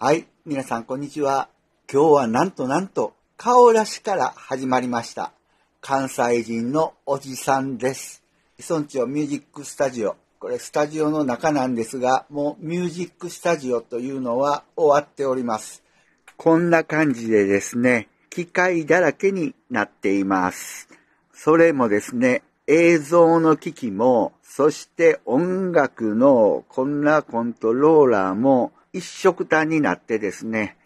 はい、皆さんこんにちは。今日はなんとなんと、顔出しから始まりました。関西人のおじさんです。村長ミュージックスタジオ。これスタジオの中なんですが、もうミュージックスタジオというのは終わっております。こんな感じでですね、機械だらけになっています。それもですね、映像の機器も、そして音楽のこんなコントローラーも、一色単になってですね、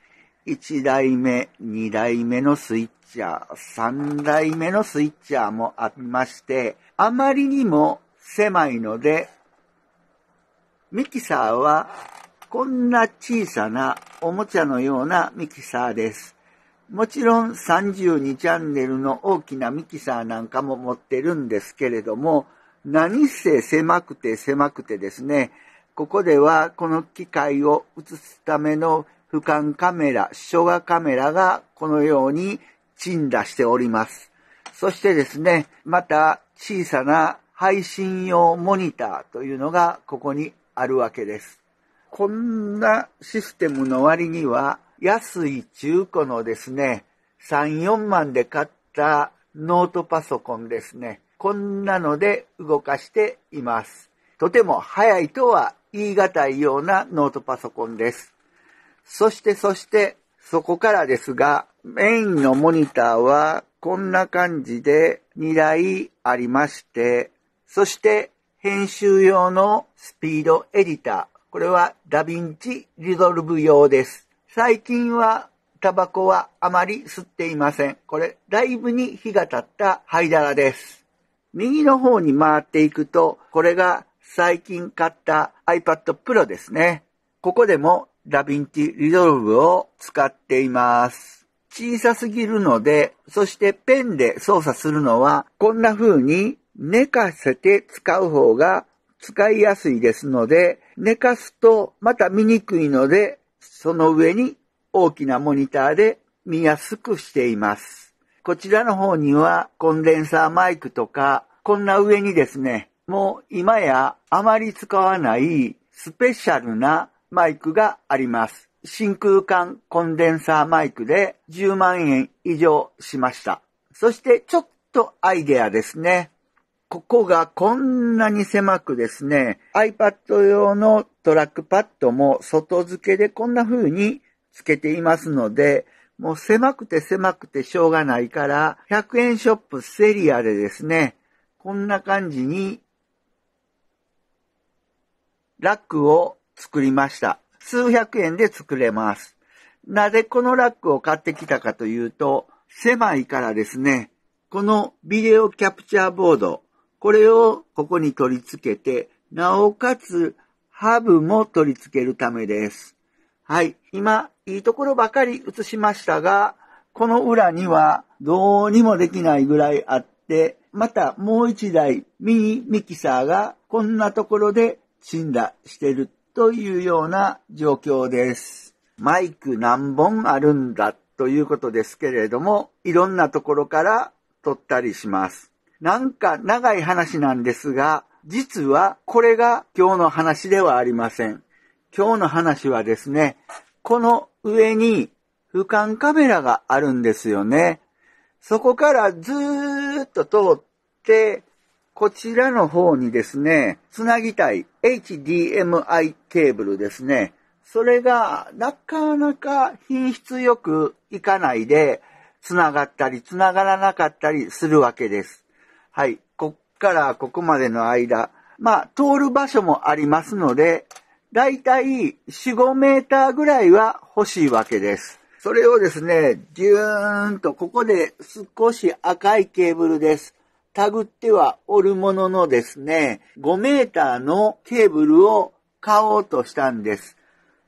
1代目、2代目のスイッチャー、3代目のスイッチャーもありまして、あまりにも狭いので、ミキサーはこんな小さなおもちゃのようなミキサーです。もちろん32チャンネルの大きなミキサーなんかも持ってるんですけれども、何せ狭くて狭くてですね、ここではこの機械を映すための俯瞰カメラ、昭和カメラがこのように鎮打しております。そしてですね、また小さな配信用モニターというのがここにあるわけです。こんなシステムの割には安い中古のですね、3、4万で買ったノートパソコンですね。こんなので動かしています。とても早いとは言い難いようなノートパソコンです。そしてそして、そこからですが、メインのモニターはこんな感じで2台ありまして、そして編集用のスピードエディター。これはダヴィンチリゾルブ用です。最近はタバコはあまり吸っていません。これ、だいぶに火が立った灰皿です。右の方に回っていくと、これが最近買った iPad Pro ですね。ここでもダヴィンチリゾルブを使っています。小さすぎるので、そしてペンで操作するのは、こんな風に寝かせて使う方が使いやすいですので、寝かすとまた見にくいので、その上に大きなモニターで見やすくしています。こちらの方にはコンデンサーマイクとか、こんな上にですね、もう今やあまり使わないスペシャルなマイクがあります。真空管コンデンサーマイクで10万円以上しました。そしてちょっとアイデアですね。ここがこんなに狭くですね、iPad 用のトラックパッドも外付けでこんな風に付けていますので、もう狭くて狭くてしょうがないから、100円ショップセリアでですね、こんな感じにラックを作りました。数百円で作れます。なぜこのラックを買ってきたかというと、狭いからですね、このビデオキャプチャーボード、これをここに取り付けて、なおかつハブも取り付けるためです。はい。今、いいところばかり映しましたが、この裏にはどうにもできないぐらいあって、またもう一台ミニミキサーがこんなところで死んだしてるというような状況です。マイク何本あるんだということですけれども、いろんなところから撮ったりします。なんか長い話なんですが、実はこれが今日の話ではありません。今日の話はですね、この上に俯瞰カメラがあるんですよね。そこからずーっと通って、こちらの方にですね、つなぎたい HDMI ケーブルですね。それがなかなか品質よくいかないで、つながったりつながらなかったりするわけです。はい。こっからここまでの間、まあ、通る場所もありますので、だいたい4、5メーターぐらいは欲しいわけです。それをですね、じゅーんとここで少し赤いケーブルです。タグってはおるもののですね、5メーターのケーブルを買おうとしたんです。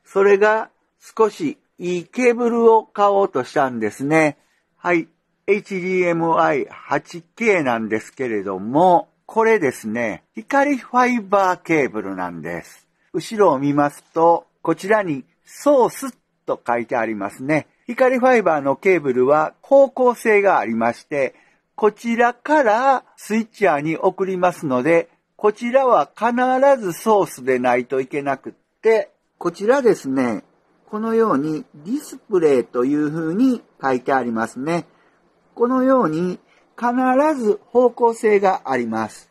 それが少しいいケーブルを買おうとしたんですね。はい。HDMI8K なんですけれども、これですね、光ファイバーケーブルなんです。後ろを見ますと、こちらにソースと書いてありますね。光ファイバーのケーブルは方向性がありまして、こちらからスイッチャーに送りますので、こちらは必ずソースでないといけなくって、こちらですね、このようにディスプレイという風に書いてありますね。このように必ず方向性があります。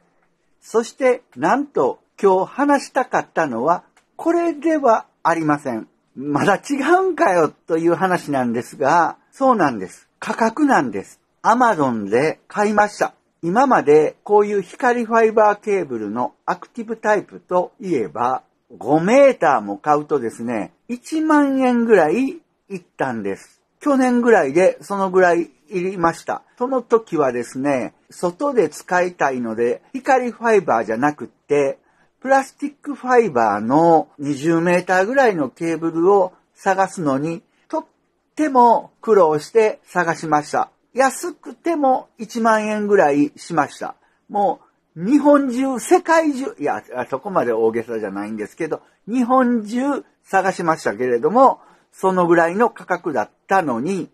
そしてなんと今日話したかったのはこれではありません。まだ違うんかよという話なんですが、そうなんです。価格なんです。Amazon で買いました。今までこういう光ファイバーケーブルのアクティブタイプといえば5メーターも買うとですね、1万円ぐらいいったんです。去年ぐらいでそのぐらいいりました。その時はですね、外で使いたいので光ファイバーじゃなくってプラスチックファイバーの20メーターぐらいのケーブルを探すのにとっても苦労して探しました。安くても1万円ぐらいしました。もう、日本中、世界中、いや、そこまで大げさじゃないんですけど、日本中探しましたけれども、そのぐらいの価格だったのに、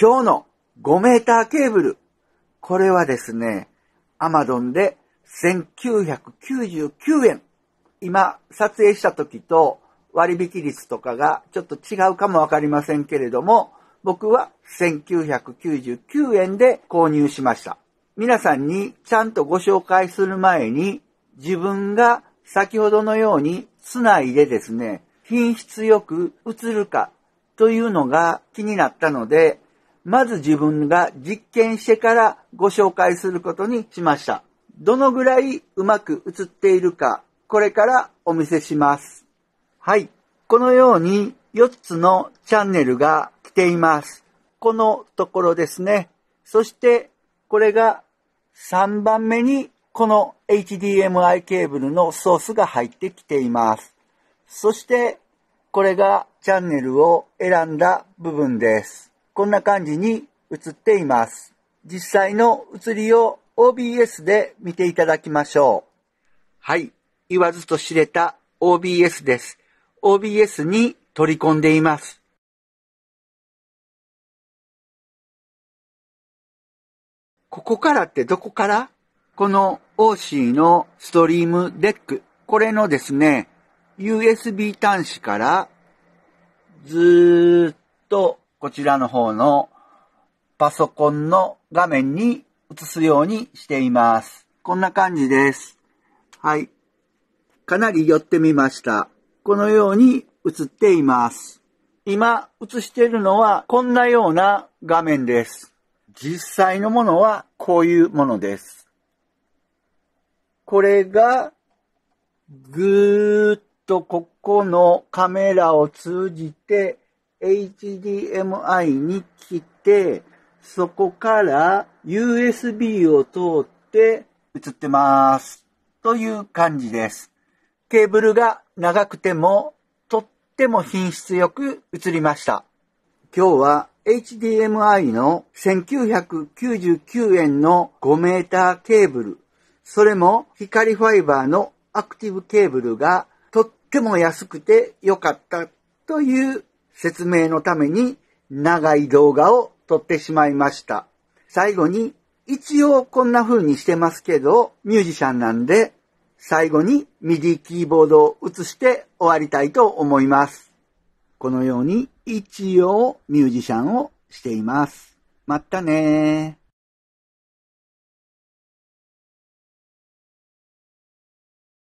今日の5メーターケーブル、これはですね、アマゾンで1999円。今、撮影した時と割引率とかがちょっと違うかもわかりませんけれども、僕は1999円で購入しました。皆さんにちゃんとご紹介する前に自分が先ほどのようにつないでですね、品質よく映るかというのが気になったので、まず自分が実験してからご紹介することにしました。どのぐらいうまく映っているか、これからお見せします。はい。このように4つのチャンネルがしています。このところですね。そしてこれが3番目にこの HDMI ケーブルのソースが入ってきています。そしてこれがチャンネルを選んだ部分です。こんな感じに映っています。実際の映りを OBS で見ていただきましょう。はい。言わずと知れた OBS です。OBS に取り込んでいます。ここからってどこからこの OC のストリームデック。これのですね、USB 端子からずっとこちらの方のパソコンの画面に映すようにしています。こんな感じです。はい。かなり寄ってみました。このように映っています。今映しているのはこんなような画面です。実際のものはこういうものです。これが、ぐーっとここのカメラを通じて HDMI に来て、そこから USB を通って映ってます。という感じです。ケーブルが長くてもとっても品質よく映りました。今日は HDMI の1999円の5メーターケーブル、それも光ファイバーのアクティブケーブルがとっても安くて良かったという説明のために長い動画を撮ってしまいました。最後に一応こんな風にしてますけどミュージシャンなんで最後にミディキーボードを映して終わりたいと思います。このように一応ミュージシャンをしています。まったねー。